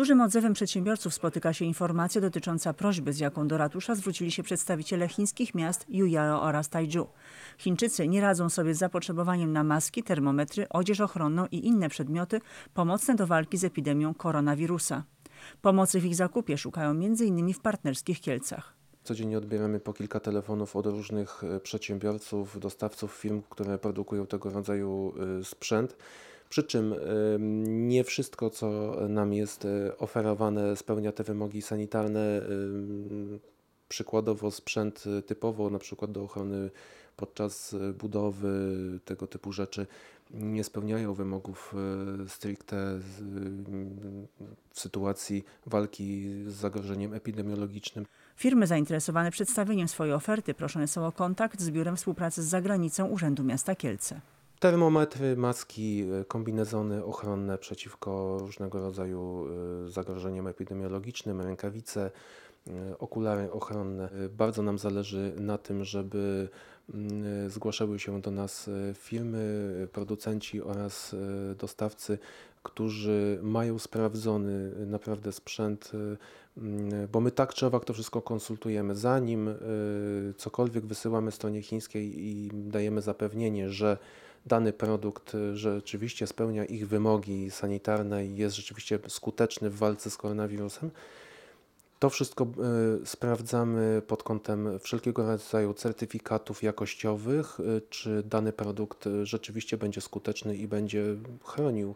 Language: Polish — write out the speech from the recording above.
dużym odzewem przedsiębiorców spotyka się informacja dotycząca prośby, z jaką do ratusza zwrócili się przedstawiciele chińskich miast Yuyao oraz Taiju. Chińczycy nie radzą sobie z zapotrzebowaniem na maski, termometry, odzież ochronną i inne przedmioty pomocne do walki z epidemią koronawirusa. Pomocy w ich zakupie szukają m.in. w partnerskich Kielcach. Codziennie odbieramy po kilka telefonów od różnych e, przedsiębiorców, dostawców firm, które produkują tego rodzaju e, sprzęt. Przy czym nie wszystko, co nam jest e, oferowane, spełnia te wymogi sanitarne. Przykładowo sprzęt e, typowo, na przykład do ochrony podczas e, budowy, tego typu rzeczy, nie spełniają wymogów stricte w sytuacji walki z zagrożeniem epidemiologicznym. Firmy zainteresowane przedstawieniem swojej oferty proszone są o kontakt z Biurem Współpracy z Zagranicą Urzędu Miasta Kielce termometry, maski, e, kombinezony ochronne przeciwko różnego rodzaju e, zagrożeniom epidemiologicznym, rękawice, e, okulary ochronne. Bardzo nam zależy na tym, żeby mm, zgłaszały się do nas firmy, producenci oraz dostawcy, którzy mają sprawdzony naprawdę sprzęt, mm, bo my tak czy owak to wszystko konsultujemy. Zanim cokolwiek wysyłamy stronie chińskiej i dajemy zapewnienie, że dany produkt y, rzeczywiście spełnia ich wymogi sanitarne i jest rzeczywiście skuteczny w walce z koronawirusem. To wszystko y, sprawdzamy pod kątem wszelkiego rodzaju certyfikatów jakościowych, y, czy dany produkt rzeczywiście będzie skuteczny i będzie chronił